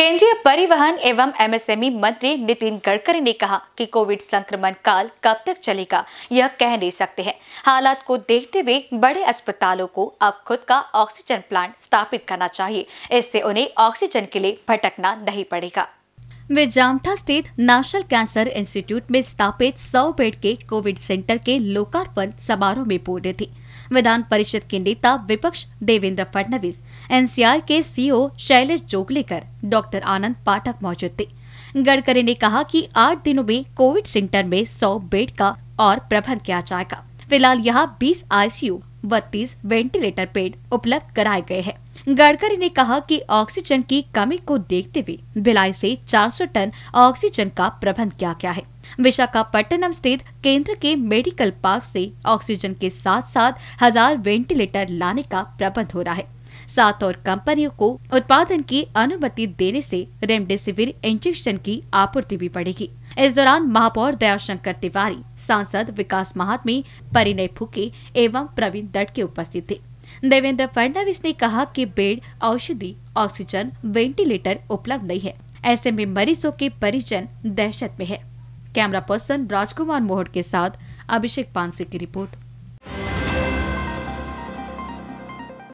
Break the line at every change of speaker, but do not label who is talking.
केंद्रीय परिवहन एवं एमएसएमई मंत्री नितिन गडकरी ने कहा कि कोविड संक्रमण काल कब तक चलेगा यह कह नहीं सकते हैं हालात को देखते हुए बड़े अस्पतालों को अब खुद का ऑक्सीजन प्लांट स्थापित करना चाहिए इससे उन्हें ऑक्सीजन के लिए भटकना नहीं पड़ेगा वे जामठा स्थित नेशनल कैंसर इंस्टीट्यूट में स्थापित सौ बेड के कोविड सेंटर के लोकार्पण समारोह में बोल रहे थे विधान परिषद के नेता विपक्ष देवेंद्र फडणवीस एनसीआर के सीओ शैलेश जोगलेकर डॉक्टर आनंद पाठक मौजूद थे गडकरी ने कहा कि आठ दिनों में कोविड सेंटर में 100 बेड का और प्रबंध किया जाएगा फिलहाल यहाँ 20 आईसीयू बत्तीस वेंटिलेटर बेड उपलब्ध कराए गए हैं गडकरी ने कहा कि ऑक्सीजन की कमी को देखते हुए भिलाई से 400 टन ऑक्सीजन का प्रबंध किया गया है विशाखापट्टनम स्थित केंद्र के मेडिकल पार्क से ऑक्सीजन के साथ साथ हजार वेंटिलेटर लाने का प्रबंध हो रहा है सात और कंपनियों को उत्पादन की अनुमति देने से रेमडेसिविर इंजेक्शन की आपूर्ति भी बढ़ेगी इस दौरान महापौर दयाशंकर तिवारी सांसद विकास महात्मी परिणय फुके एवं प्रवीण दट के उपस्थित थे देवेंद्र फडणवीस ने कहा कि बेड औषधि ऑक्सीजन वेंटिलेटर उपलब्ध नहीं है ऐसे में मरीजों के परिजन दहशत में है कैमरा पर्सन राजकुमार मोहट के साथ अभिषेक पानसे की रिपोर्ट